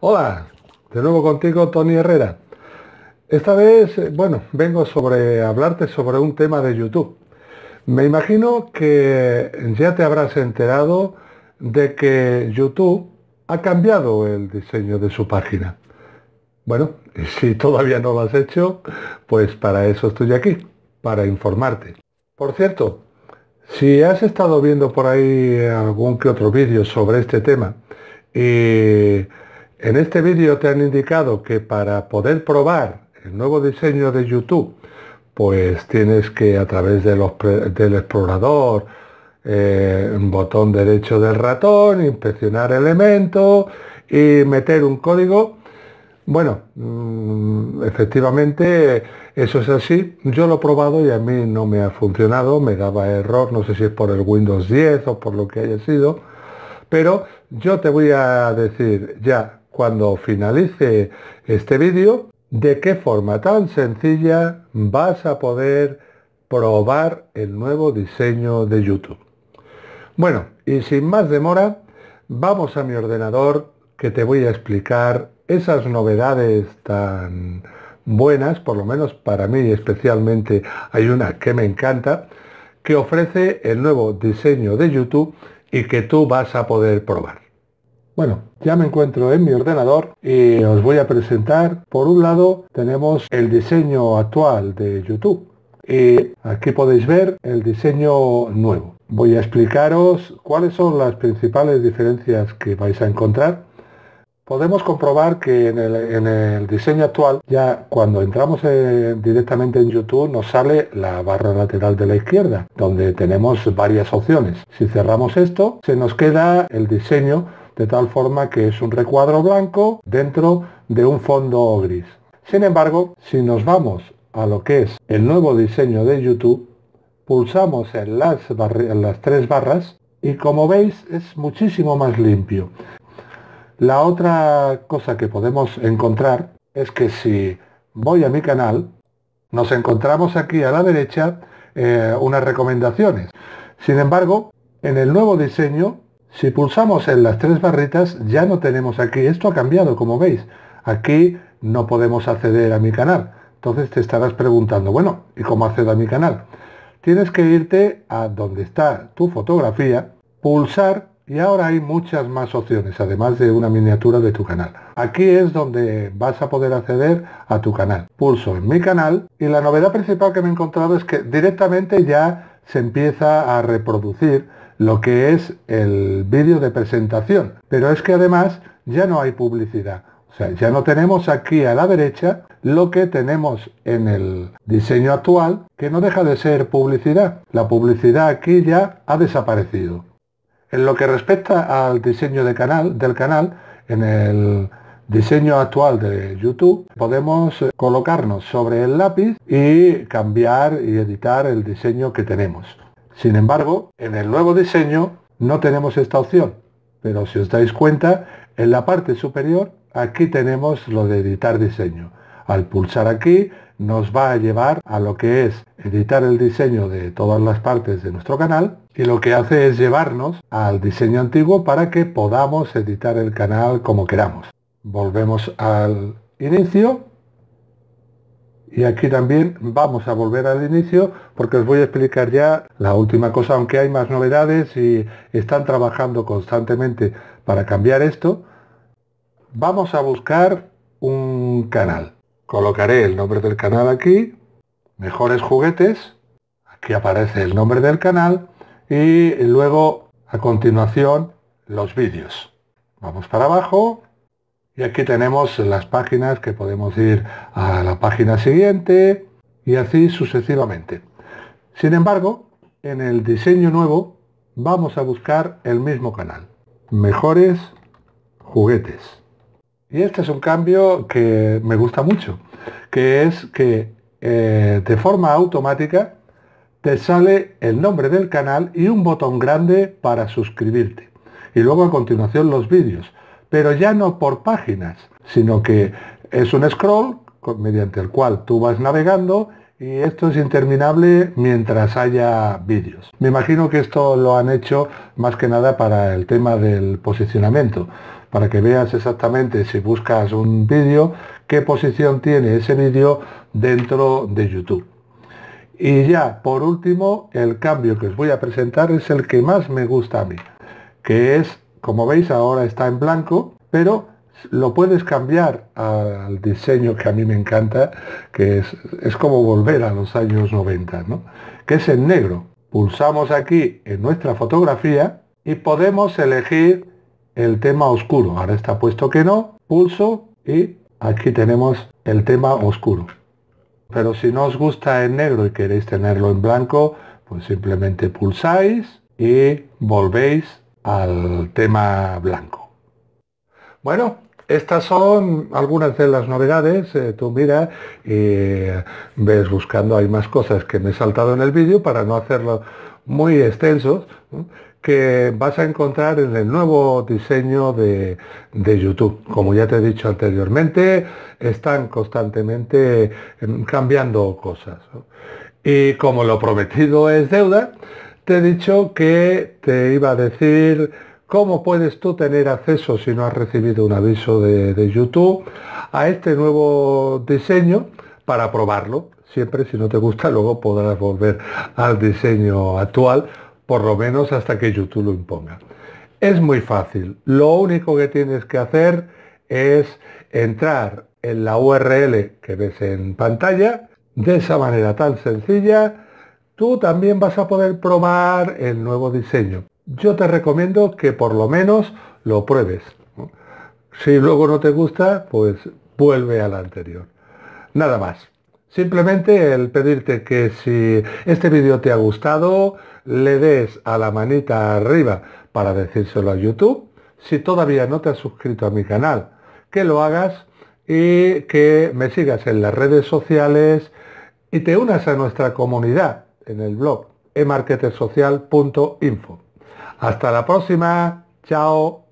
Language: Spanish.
Hola, de nuevo contigo Tony Herrera. Esta vez, eh, bueno, vengo sobre hablarte sobre un tema de YouTube. Me imagino que ya te habrás enterado de que YouTube ha cambiado el diseño de su página. Bueno, y si todavía no lo has hecho, pues para eso estoy aquí, para informarte. Por cierto, si has estado viendo por ahí algún que otro vídeo sobre este tema y en este vídeo te han indicado que para poder probar el nuevo diseño de YouTube, pues tienes que a través del explorador, eh, botón derecho del ratón, inspeccionar elementos y meter un código. Bueno, mm, efectivamente eso es así. Yo lo he probado y a mí no me ha funcionado, me daba error, no sé si es por el Windows 10 o por lo que haya sido, pero yo te voy a decir ya cuando finalice este vídeo de qué forma tan sencilla vas a poder probar el nuevo diseño de YouTube. Bueno, y sin más demora, vamos a mi ordenador que te voy a explicar esas novedades tan buenas, por lo menos para mí especialmente hay una que me encanta, que ofrece el nuevo diseño de YouTube y que tú vas a poder probar. Bueno, ya me encuentro en mi ordenador y os voy a presentar, por un lado, tenemos el diseño actual de YouTube. Y aquí podéis ver el diseño nuevo. Voy a explicaros cuáles son las principales diferencias que vais a encontrar. Podemos comprobar que en el, diseño actual, ya cuando entramos directamente en YouTube, nos sale la barra lateral de la izquierda, donde tenemos varias opciones. Si cerramos esto, se nos queda el diseño de tal forma que es un recuadro blanco dentro de un fondo gris. Sin embargo, si nos vamos a lo que es el nuevo diseño de YouTube, pulsamos en las, tres barras y como veis es muchísimo más limpio. La otra cosa que podemos encontrar es que si voy a mi canal, nos encontramos aquí a la derecha eh, unas recomendaciones. Sin embargo, en el nuevo diseño si pulsamos en las tres barritas ya no tenemos aquí, esto ha cambiado como veis, aquí no podemos acceder a mi canal. Entonces te estarás preguntando, bueno, ¿y cómo accedo a mi canal? Tienes que irte a donde está tu fotografía, pulsar y ahora hay muchas más opciones, además de una miniatura de tu canal. Aquí es donde vas a poder acceder a tu canal. Pulso en mi canal y la novedad principal que me he encontrado es que directamente ya se empieza a reproducir lo que es el vídeo de presentación. Pero es que además ya no hay publicidad. O sea, ya no tenemos aquí a la derecha lo que tenemos en el diseño actual, que no deja de ser publicidad. La publicidad aquí ya ha desaparecido. En lo que respecta al diseño de canal, del canal, en el diseño actual de YouTube, podemos colocarnos sobre el lápiz y cambiar y editar el diseño que tenemos. Sin embargo, en el nuevo diseño no tenemos esta opción, pero si os dais cuenta, en la parte superior aquí tenemos lo de editar diseño. Al pulsar aquí nos va a llevar a lo que es editar el diseño de todas las partes de nuestro canal y lo que hace es llevarnos al diseño antiguo para que podamos editar el canal como queramos. Volvemos al inicio y aquí también vamos a volver al inicio porque os voy a explicar ya la última cosa, aunque hay más novedades y están trabajando constantemente para cambiar esto. Vamos a buscar un canal. Colocaré el nombre del canal aquí, mejores juguetes, aquí aparece el nombre del canal y luego a continuación los vídeos. Vamos para abajo y aquí tenemos las páginas que podemos ir a la página siguiente y así sucesivamente. Sin embargo, en el diseño nuevo vamos a buscar el mismo canal. Mejores juguetes. Y este es un cambio que me gusta mucho, que es que eh, de forma automática te sale el nombre del canal y un botón grande para suscribirte. Y luego a continuación los vídeos pero ya no por páginas, sino que es un scroll mediante el cual tú vas navegando y esto es interminable mientras haya vídeos. Me imagino que esto lo han hecho más que nada para el tema del posicionamiento, para que veas exactamente si buscas un vídeo, qué posición tiene ese vídeo dentro de YouTube. Y ya, por último, el cambio que os voy a presentar es el que más me gusta a mí, que es como veis ahora está en blanco, pero lo puedes cambiar al diseño que a mí me encanta, que es, como volver a los años 90, ¿no? que es en negro. Pulsamos aquí en nuestra fotografía y podemos elegir el tema oscuro. Ahora está puesto que no, pulso y aquí tenemos el tema oscuro. Pero si no os gusta en negro y queréis tenerlo en blanco, pues simplemente pulsáis y volvéis al tema blanco. Bueno, estas son algunas de las novedades. Eh, tú mira y ves buscando, hay más cosas que me he saltado en el vídeo para no hacerlo muy extenso, que vas a encontrar en el nuevo diseño de, YouTube. Como ya te he dicho anteriormente, están constantemente em, cambiando cosas. Y como lo prometido es deuda, te he dicho que te iba a decir cómo puedes tú tener acceso si no has recibido un aviso de, de YouTube a este nuevo diseño para probarlo. Siempre si no te gusta luego podrás volver al diseño actual, por lo menos hasta que YouTube lo imponga. Es muy fácil. Lo único que tienes que hacer es entrar en la URL que ves en pantalla. De esa manera tan sencilla Tú también vas a poder probar el nuevo diseño. Yo te recomiendo que por lo menos lo pruebes. Si luego no te gusta, pues vuelve a la anterior. Nada más. Simplemente el pedirte que si este vídeo te ha gustado, le des a la manita arriba para decírselo a YouTube. Si todavía no te has suscrito a mi canal, que lo hagas y que me sigas en las redes sociales y te unas a nuestra comunidad en el blog emarketersocial.info. Hasta la próxima. Chao.